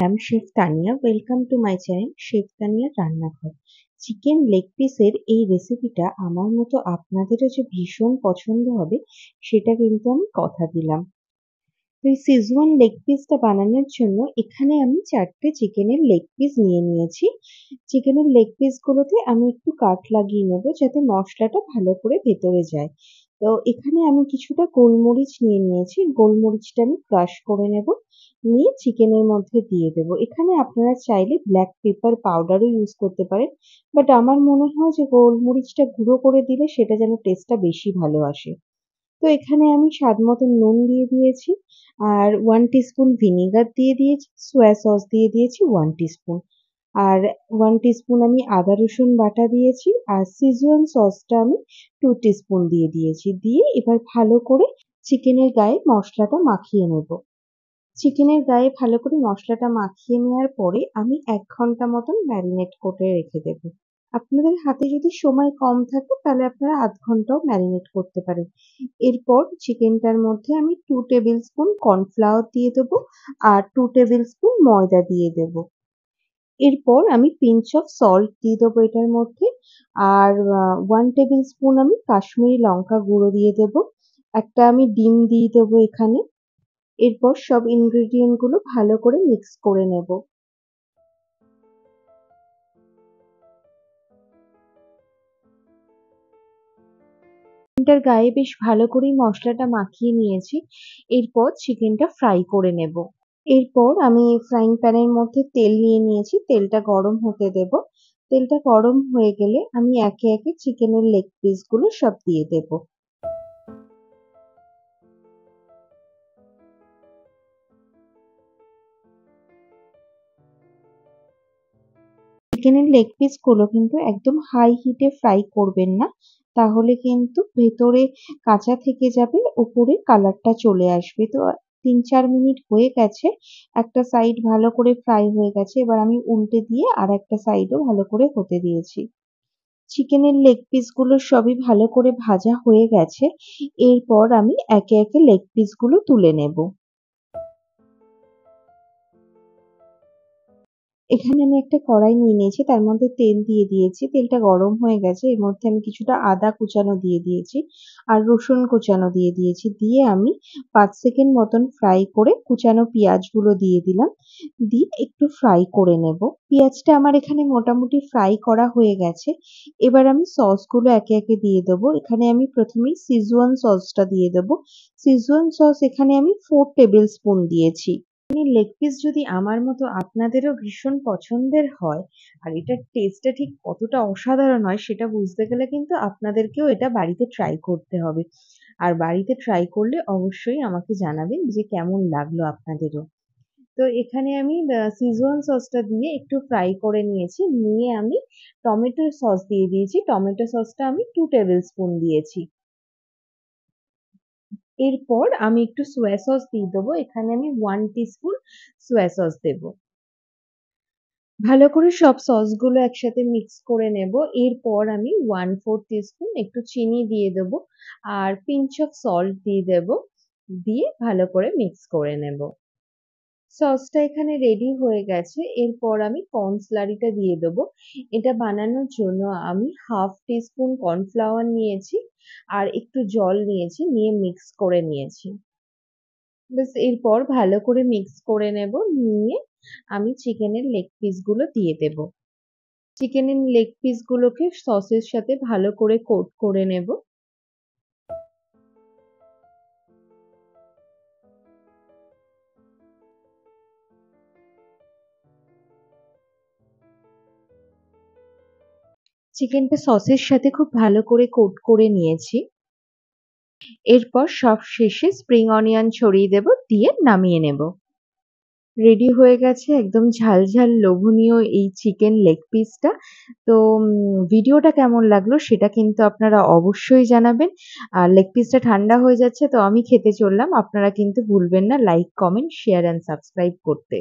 Ham chef Tania welcome to my channel chef Tania রান্নাঘর chicken leg পিসের এই রেসিপিটা আমার মতো আপনাদেরও যে ভীষণ পছন্দ হবে সেটা কিন্তু আমি কথা দিলাম তো এই সিজওয়ান লেগ পিসটা বানানোর জন্য এখানে আমি চারটে চিকেনের লেগ পিস নিয়ে নিয়েছি চিকেনের লেগ পিসগুলোতে আমি একটু কাট লাগিয়ে নেব যাতে মশলাটা ভালো করে ভেতরে যায় তো এখানে আমি কিছুটা গোলমরিচ নিয়ে নিয়েছি গোলমরিচটা আমি ক্রাশ করে নেব নিয়ে চিকেনের মধ্যে দিয়ে দেব এখানে আপনারা চাইলে ব্ল্যাক পেপার পাউডারও ইউজ করতে পারেন বাট আমার মনে হয় যে গোলমরিচটা গুঁড়ো করে দিলে সেটা যেন টেস্টটা বেশি ভালো আসে তো এখানে আমি স্বাদ মতো নুন দিয়ে দিয়েছি আর ওয়ান টিস্পুন ভিনিগার দিয়ে দিয়েছি সোয়া সস দিয়ে দিয়েছি ওয়ান টিস্পুন আর ওয়ান টিস্পুন আমি আদা রসুন বাটা দিয়েছি আর সিজুয়ান সসটা আমি টু টিস্পুন দিয়ে দিয়েছি দিয়ে এবার ভালো করে চিকেনের গায়ে মশলাটা মাখিয়ে নেব চিকেনের গায়ে ভালো করে মশলাটা মাখিয়ে নেওয়ার পরে আমি এক ঘন্টা মতন ম্যারিনেট করে রেখে দেবো আপনাদের হাতে যদি সময় কম থাকে তাহলে আপনারা আধ ঘন্টাও ম্যারিনেট করতে পারেন এরপর চিকেনটার মধ্যে আমি টু টেবিল স্পুন কর্নফ্লাওয়ার দিয়ে দেবো আর টু টেবিল স্পুন ময়দা দিয়ে দেবো এরপর আমি পিঞ্চ অফ সল্ট দিয়ে দেবো এটার মধ্যে আর ওয়ান টেবিল স্পুন আমি কাশ্মীরি লঙ্কা গুঁড়ো দিয়ে দেব একটা আমি ডিম দিয়ে দেবো এখানে এরপর সব গুলো ভালো করে মিক্স করে নেব চিকেনটার গায়ে বেশ ভালো করেই মশলাটা মাখিয়ে নিয়েছি এরপর চিকেনটা ফ্রাই করে নেব এরপর আমি ফ্রাইং প্যানের মধ্যে তেল নিয়ে নিয়েছি তেলটা গরম হতে দেব তেলটা গরম হয়ে গেলে আমি একে একে চিকেনের লেগ পিসগুলো সব দিয়ে দেব চিকেনের লেগ পিসগুলো কিন্তু একদম হাই হিটে ফ্রাই করবেন না তাহলে কিন্তু ভেতরে কাঁচা থেকে যাবে উপরে কালারটা চলে আসবে তো তিন চার মিনিট হয়ে গেছে একটা সাইড ভালো করে ফ্রাই হয়ে গেছে এবার আমি উল্টে দিয়ে আর একটা সাইডও ভালো করে হতে দিয়েছি চিকেনের লেগ পিসগুলো সবই ভালো করে ভাজা হয়ে গেছে এরপর আমি একে একে লেগ পিসগুলো তুলে নেব এখানে আমি একটা কড়াই নিয়ে নিয়েছি তার মধ্যে তেল দিয়ে দিয়েছি তেলটা গরম হয়ে গেছে এর মধ্যে আমি কিছুটা আদা কুচানো দিয়ে দিয়েছি আর রসুন কুচানো দিয়ে দিয়েছি দিয়ে আমি পাঁচ সেকেন্ড মতন ফ্রাই করে কুচানো পেঁয়াজগুলো দিয়ে দিলাম দিয়ে একটু ফ্রাই করে নেব পেঁয়াজটা আমার এখানে মোটামুটি ফ্রাই করা হয়ে গেছে এবার আমি সসগুলো একে একে দিয়ে দেবো এখানে আমি প্রথমেই সিজওয়ান সসটা দিয়ে দেবো সিজওয়ান সস এখানে আমি ফোর টেবিল স্পুন দিয়েছি লেগ মানে পিস যদি আমার মতো আপনাদেরও ভীষণ পছন্দের হয় আর এটার টেস্টটা ঠিক কতটা অসাধারণ হয় সেটা বুঝতে গেলে কিন্তু আপনাদেরকেও এটা বাড়িতে ট্রাই করতে হবে আর বাড়িতে ট্রাই করলে অবশ্যই আমাকে জানাবেন যে কেমন লাগলো আপনাদেরও তো এখানে আমি সিজওয়ান সসটা দিয়ে একটু ফ্রাই করে নিয়েছি নিয়ে আমি টমেটোর সস দিয়ে দিয়েছি টমেটো সসটা আমি টু টেবিল স্পুন দিয়েছি এরপর আমি একটু সোয়া সস দিয়ে দেবো এখানে আমি ওয়ান টিস্পুন সোয়া সস দেবো ভালো করে সব সসগুলো একসাথে মিক্স করে নেব এরপর আমি ওয়ান ফোর টিস্পুন একটু চিনি দিয়ে দেব আর পিঞ্চ অফ সল্ট দিয়ে দেব দিয়ে ভালো করে মিক্স করে নেব সসটা এখানে রেডি হয়ে গেছে এরপর আমি কর্নফ্লারিটা দিয়ে দেব এটা বানানোর জন্য আমি হাফ টিস্পুন কর্নফ্লাওয়ার নিয়েছি আর একটু জল নিয়েছি নিয়ে মিক্স করে নিয়েছি ব্যাস এরপর ভালো করে মিক্স করে নেব নিয়ে আমি চিকেনের লেগ পিসগুলো দিয়ে দেব চিকেনের লেগ পিসগুলোকে সসের সাথে ভালো করে কোট করে নেব চিকেনটা সসের সাথে খুব ভালো করে কোট করে নিয়েছি এরপর সব শেষে স্প্রিং অনিয়ন ছড়িয়ে দেব দিয়ে নামিয়ে নেব রেডি হয়ে গেছে একদম ঝালঝাল লোভনীয় এই চিকেন লেগ পিসটা তো ভিডিওটা কেমন লাগলো সেটা কিন্তু আপনারা অবশ্যই জানাবেন আর লেগ পিসটা ঠান্ডা হয়ে যাচ্ছে তো আমি খেতে চললাম আপনারা কিন্তু ভুলবেন না like comment share and subscribe করতে